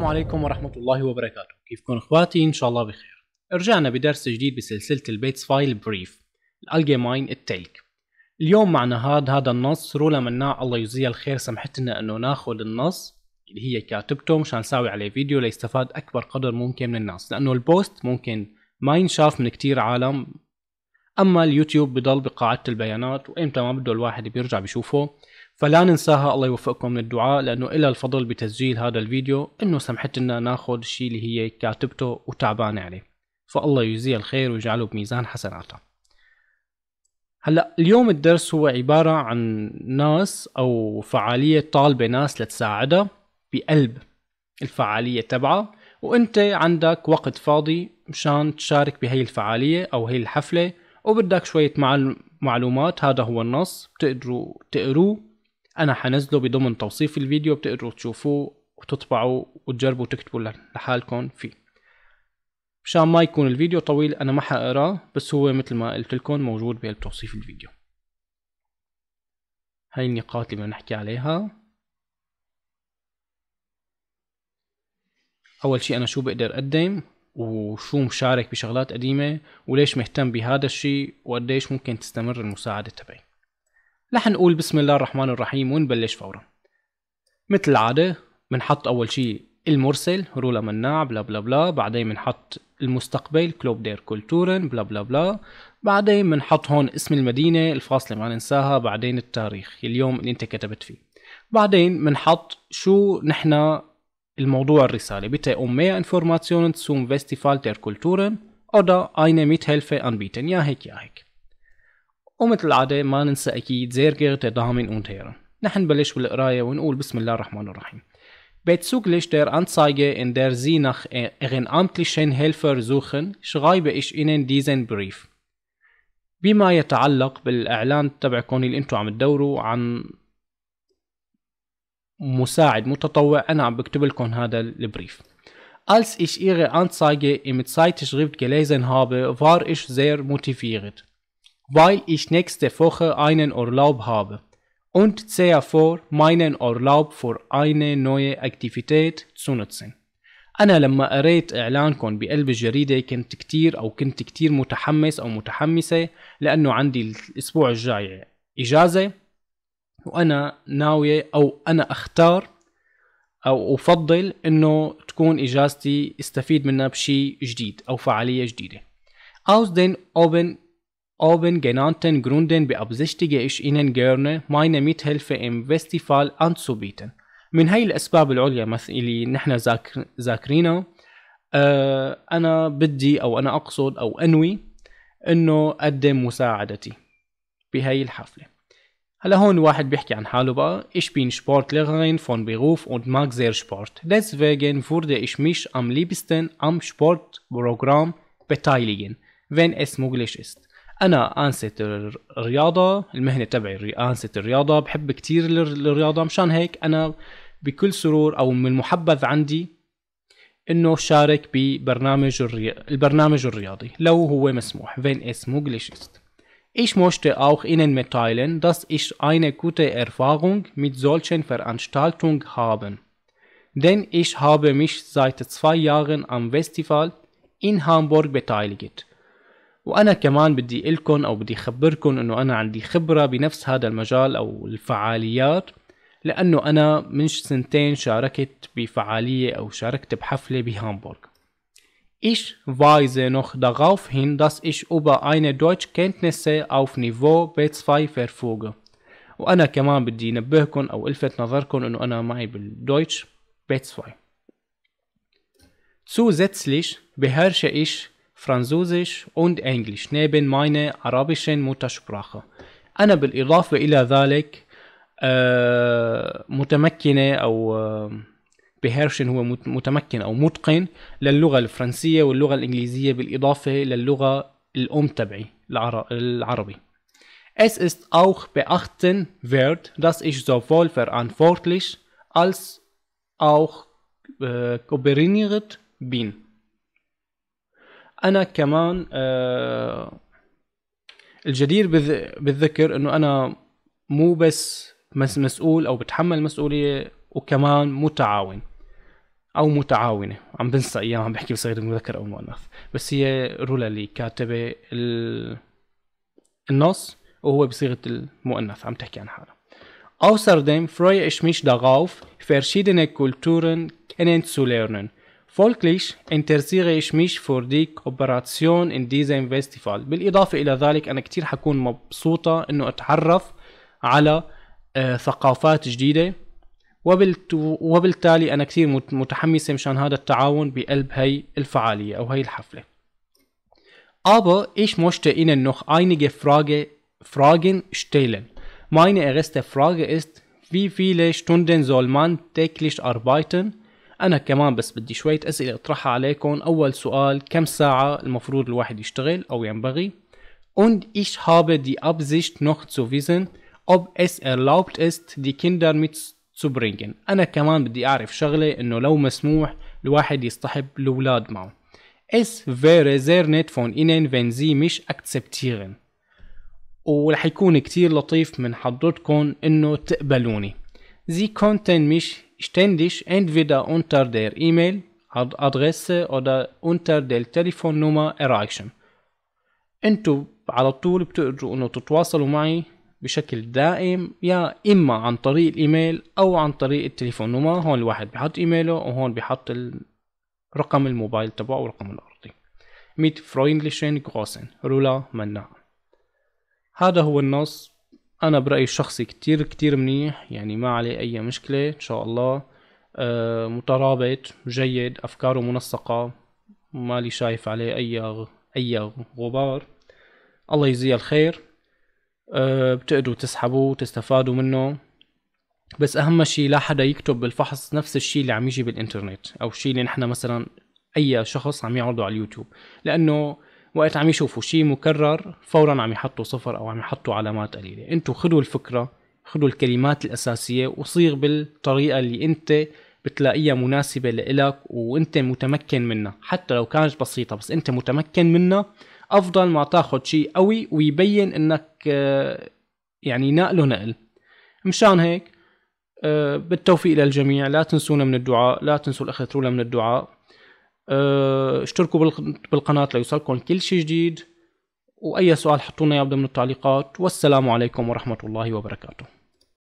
السلام عليكم ورحمة الله وبركاته كيفكم اخواتي ان شاء الله بخير رجعنا بدرس جديد بسلسلة البيتس فايل بريف الالجيماين التالك اليوم معنا هاد هذا النص رولا مناع الله يجزيها الخير سمحت لنا انه ناخذ النص اللي هي كاتبته مشان نساوي عليه فيديو ليستفاد اكبر قدر ممكن من الناس لانه البوست ممكن ما ينشاف من كتير عالم اما اليوتيوب بضل بقاعدة البيانات وامتى ما بده الواحد بيرجع بيشوفه فلا ننساها الله يوفقكم من الدعاء لانه إلى الفضل بتسجيل هذا الفيديو انه سمحت لنا ناخذ الشيء اللي هي كاتبته وتعبانه عليه فالله يجزيها الخير ويجعله بميزان حسناتها هلا اليوم الدرس هو عباره عن ناس او فعاليه طالبه ناس لتساعدها بقلب الفعاليه تبعها وانت عندك وقت فاضي مشان تشارك بهي الفعاليه او هي الحفله وبدك شويه معلومات هذا هو النص بتقدروا تقروه انا حنزله بضمن توصيف الفيديو بتقدروا تشوفوه وتطبعوا وتجربوا تكتبوا لحالكم فيه مشان ما يكون الفيديو طويل انا ما حقراه بس هو مثل ما قلت لكم موجود بتوصيف الفيديو هاي النقاط اللي بدنا نحكي عليها اول شيء انا شو بقدر اقدم وشو مشارك بشغلات قديمة وليش مهتم بهذا الشيء وقديش ممكن تستمر المساعدة تبعي رح نقول بسم الله الرحمن الرحيم ونبلش فورا مثل العادة بنحط أول شي المرسل رولا مناع بلا بلا بلا بعدين بنحط المستقبل كلوب دير كولتورن بلا بلا بلا بعدين بنحط هون اسم المدينة الفاصلة ما ننساها بعدين التاريخ اليوم اللي انت كتبت فيه بعدين بنحط شو نحن الموضوع الرسالة بتاع أمية انفورماسيون تسوم فيستيفال دير كولتورن أو دا أين ميت هيلفة أنبيتن يا هيك يا هيك ومثل العادة ما ننسى أكيد زيرجر تدامن ونتيرن نحن نبلش بالقراية ونقول بسم الله الرحمن الرحيم Bezüglich der Anzeige, in der Sie nach ehrenamtlichen هيلفر زوخن شغايبة إش إنن ديزن بريف بما يتعلق بالإعلان تبعكم اللي أنتو عم تدوروا عن مساعد متطوع أنا عم بكتب لكم هذا البريف. Als ich Ihre Anzeige im Zeitschrift gelesen habe, war ich sehr motiviert. weil ich nächste Woche einen Urlaub habe und sehe vor, meinen Urlaub für eine neue Aktivität zu nutzen. أنا لما قريت إعلانكم بقلب الجريدة كنت كتير أو كنت كتير متحمس أو متحمسة لأنه عندي الأسبوع الجاي إجازة وأنا ناوية أو أنا أختار أو أفضل إنه تكون إجازتي استفيد منها بشي جديد أو فعالية جديدة. I was then open oben genannten Gründen beabsichtige ich Ihnen gerne meine Mithilfe im Festival anzubieten. من هاي الأسباب العليا مثل اللي نحن ذاكرينها آه أنا بدي أو أنا أقصد أو أنوي إنه أقدم مساعدتي بهاي الحفلة. هلا هون واحد بيحكي عن حاله بقى ich bin Sportlerin von Beruf und mag sehr Sport deswegen würde ich mich am liebsten am Sportprogramm beteiligen wenn es möglich ist انا انست الرياضه المهنه تبعي انست الرياضه بحب كتير الرياضه مشان هيك انا بكل سرور او من المحبذ عندي انه شارك ببرنامج الري... البرنامج الرياضي لو هو مسموح فين اس مو جليشست ايش موشتي اوخ انن متايلن داس ايش اينه كوتي ارفاغونغ ميت زولشن فرانشتالتونغ هابن دن ايش هابه مش زايت زفاي ياغن ام فيستيفال ان هامبورغ بتايلجت وانا كمان بدي لكم او بدي اخبركم انه انا عندي خبره بنفس هذا المجال او الفعاليات لانه انا من سنتين شاركت بفعاليه او شاركت بحفله بهامبورغ Ich weise noch darauf hin, dass ich über eine kenntnisse auf Niveau B2 verfüge. وأنا كمان بدي نبهكم أو ألفت نظركم إنه أنا معي بالدويتش B2. Zusätzlich beherrsche ich Französisch und Englisch neben meiner arabischen Muttersprache. أنا بالإضافة إلى ذلك متمكنة أو بهيرشن هو متمكن أو متقن للغة الفرنسية واللغة الإنجليزية بالإضافة للغة الأم تبعي العربي. Es ist auch beachten wert, dass ich sowohl verantwortlich als auch äh, kooperiert bin. انا كمان آه الجدير بالذكر انه انا مو بس مسؤول او بتحمل مسؤوليه وكمان متعاون او متعاونه عم بنسى ايام عم بحكي بصغير المذكر او المؤنث بس هي رولا اللي كاتبه النص وهو بصيغه المؤنث عم تحكي عن حالها Außerdem freue ich mich darauf, verschiedene Kulturen kennenzulernen Folglich interessiere ich mich für die Kooperation in diesem Festival بالإضافة إلى ذلك أنا كتير حكون مبسوطة أنه أتعرف على ثقافات جديدة وبالتالي أنا كتير متحمسة مشان هذا التعاون بقلب هاي الفعالية أو هاي الحفلة Aber ich möchte Ihnen noch einige Frage, Fragen stellen. Meine erste Frage ist, wie viele Stunden soll man täglich arbeiten? انا كمان بس بدي شويه اسئله اطرحها عليكم اول سؤال كم ساعه المفروض الواحد يشتغل او ينبغي und ich habe die Absicht noch zu wissen ob es erlaubt ist die Kinder mit zu bringen انا كمان بدي اعرف شغله انه لو مسموح الواحد يصطحب الاولاد معه Es wäre sehr nett von Ihnen, wenn Sie mich akzeptieren. ورح يكون كتير لطيف من حضرتكم انه تقبلوني. Sie konnten mich ständig entweder unter der E-Mail-Adresse oder unter der Telefonnummer erreichen. انتوا على طول بتقدروا انه تتواصلوا معي بشكل دائم يا اما عن طريق الايميل او عن طريق التليفون وما هون الواحد بحط ايميله وهون بحط رقم الموبايل تبعه ورقم الارضي ميت freundlichen Großen رولا منا هذا هو النص انا برايي الشخصي كتير كتير منيح يعني ما عليه اي مشكله ان شاء الله أه مترابط جيد افكاره منسقه مالي شايف عليه اي اي غبار الله يجزيه الخير أه بتقدروا تسحبوه وتستفادوا منه بس اهم شيء لا حدا يكتب بالفحص نفس الشيء اللي عم يجي بالانترنت او الشيء اللي نحن مثلا اي شخص عم يعرضه على اليوتيوب لانه وقت عم يشوفوا شيء مكرر فورا عم يحطوا صفر او عم يحطوا علامات قليله انتم خذوا الفكره خذوا الكلمات الاساسيه وصيغ بالطريقه اللي انت بتلاقيها مناسبة لإلك وانت متمكن منها حتى لو كانت بسيطة بس انت متمكن منها افضل ما تاخد شيء قوي ويبين انك آه، يعني ناقله نقل مشان هيك آه، بالتوفيق للجميع لا تنسونا من الدعاء لا تنسوا الاخ من الدعاء آه، اشتركوا بالقناة ليوصلكم كل شيء جديد وأي سؤال حطونا إياه من التعليقات والسلام عليكم ورحمة الله وبركاته